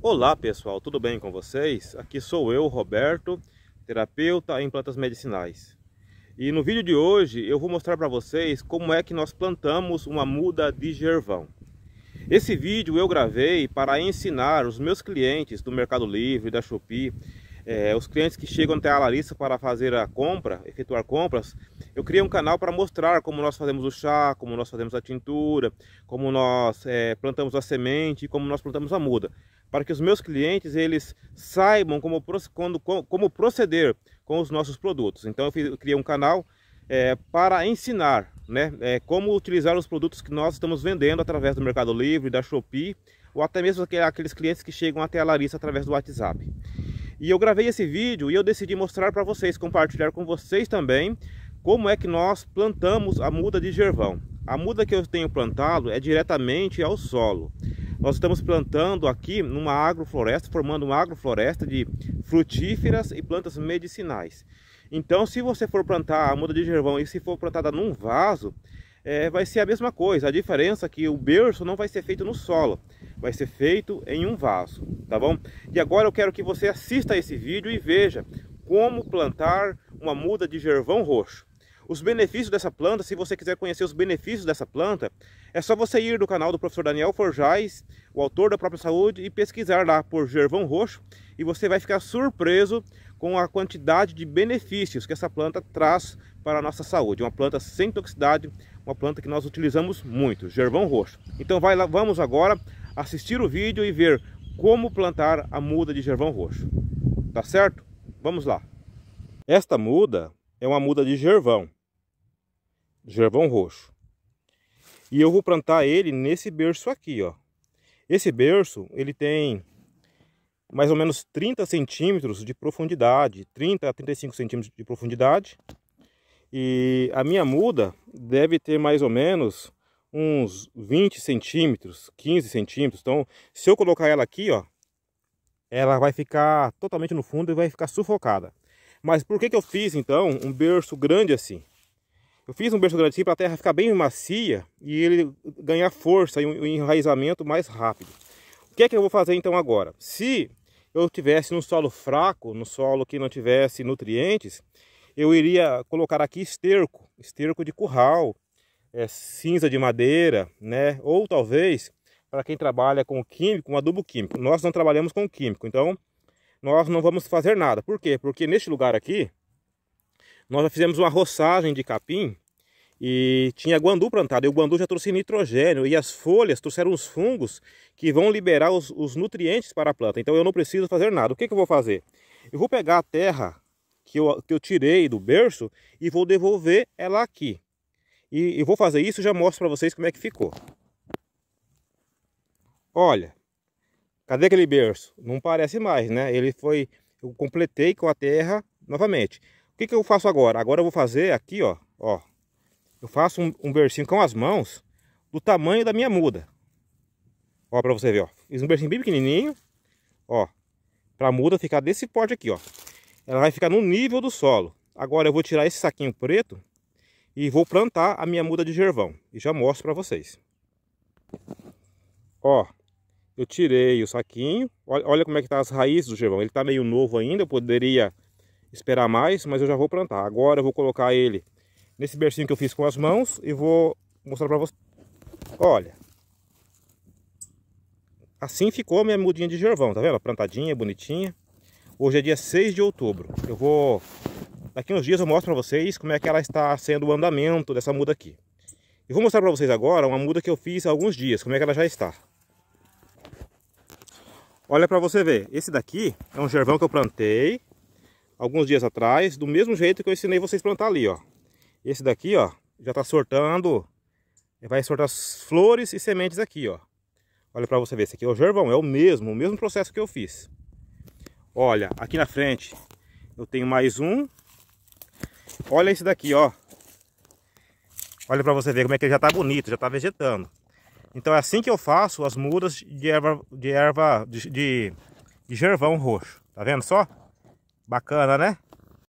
Olá pessoal, tudo bem com vocês? Aqui sou eu, Roberto, terapeuta em plantas medicinais. E no vídeo de hoje eu vou mostrar para vocês como é que nós plantamos uma muda de gervão. Esse vídeo eu gravei para ensinar os meus clientes do Mercado Livre, da Shopee, é, os clientes que chegam até a Larissa para fazer a compra, efetuar compras, eu criei um canal para mostrar como nós fazemos o chá, como nós fazemos a tintura, como nós é, plantamos a semente, como nós plantamos a muda, para que os meus clientes eles saibam como, quando, como proceder com os nossos produtos. Então eu, fiz, eu criei um canal é, para ensinar né, é, como utilizar os produtos que nós estamos vendendo através do Mercado Livre, da Shopee, ou até mesmo aqueles clientes que chegam até a Larissa através do WhatsApp. E eu gravei esse vídeo e eu decidi mostrar para vocês, compartilhar com vocês também, como é que nós plantamos a muda de gervão. A muda que eu tenho plantado é diretamente ao solo. Nós estamos plantando aqui numa agrofloresta, formando uma agrofloresta de frutíferas e plantas medicinais. Então, se você for plantar a muda de gervão e se for plantada num vaso, é, vai ser a mesma coisa. A diferença é que o berço não vai ser feito no solo vai ser feito em um vaso, tá bom? E agora eu quero que você assista a esse vídeo e veja como plantar uma muda de gervão roxo. Os benefícios dessa planta, se você quiser conhecer os benefícios dessa planta, é só você ir no canal do professor Daniel Forjais, o autor da própria saúde, e pesquisar lá por gervão roxo e você vai ficar surpreso com a quantidade de benefícios que essa planta traz para a nossa saúde. Uma planta sem toxicidade, uma planta que nós utilizamos muito, gervão roxo. Então vai lá, vamos agora assistir o vídeo e ver como plantar a muda de gervão roxo. Tá certo? Vamos lá. Esta muda é uma muda de gervão. Gervão roxo. E eu vou plantar ele nesse berço aqui, ó. Esse berço, ele tem mais ou menos 30 centímetros de profundidade, 30 a 35 centímetros de profundidade. E a minha muda deve ter mais ou menos uns 20 centímetros, 15 centímetros. Então, se eu colocar ela aqui, ó, ela vai ficar totalmente no fundo e vai ficar sufocada. Mas por que, que eu fiz, então, um berço grande assim? Eu fiz um berço grande assim para a terra ficar bem macia e ele ganhar força e um enraizamento mais rápido. O que é que eu vou fazer, então, agora? Se eu tivesse um solo fraco, um solo que não tivesse nutrientes, eu iria colocar aqui esterco, esterco de curral, é, cinza de madeira, né? Ou talvez para quem trabalha com químico, com adubo químico. Nós não trabalhamos com químico, então nós não vamos fazer nada. Por quê? Porque neste lugar aqui nós já fizemos uma roçagem de capim e tinha guandu plantado. E o guandu já trouxe nitrogênio e as folhas trouxeram os fungos que vão liberar os, os nutrientes para a planta. Então eu não preciso fazer nada. O que, que eu vou fazer? Eu vou pegar a terra que eu, que eu tirei do berço e vou devolver ela aqui. E, vou fazer isso e já mostro para vocês como é que ficou. Olha, cadê aquele berço? Não parece mais, né? Ele foi... Eu completei com a terra novamente. O que, que eu faço agora? Agora eu vou fazer aqui, ó. ó eu faço um, um bercinho com as mãos do tamanho da minha muda. Ó, para você ver, ó. Fiz um bercinho bem pequenininho. Ó. para a muda ficar desse porte aqui, ó. Ela vai ficar no nível do solo. Agora eu vou tirar esse saquinho preto e vou plantar a minha muda de gervão. E já mostro para vocês. Ó, eu tirei o saquinho. Olha, olha como é que tá as raízes do gervão. Ele tá meio novo ainda, eu poderia esperar mais, mas eu já vou plantar. Agora eu vou colocar ele nesse bercinho que eu fiz com as mãos e vou mostrar para vocês. Olha. Assim ficou minha mudinha de gervão, tá vendo? Plantadinha, bonitinha. Hoje é dia 6 de outubro. Eu vou Daqui uns dias eu mostro para vocês como é que ela está sendo o andamento dessa muda aqui. E vou mostrar para vocês agora uma muda que eu fiz há alguns dias, como é que ela já está. Olha para você ver, esse daqui é um gervão que eu plantei alguns dias atrás, do mesmo jeito que eu ensinei vocês plantar ali, ó. Esse daqui, ó, já está sortando, vai sortar flores e sementes aqui, ó. Olha para você ver, esse aqui é o gervão, é o mesmo, o mesmo processo que eu fiz. Olha, aqui na frente eu tenho mais um olha isso daqui, ó. Olha para você ver como é que ele já tá bonito, já tá vegetando. Então é assim que eu faço as mudas de erva de erva de, de, de gervão roxo. Tá vendo só? Bacana, né?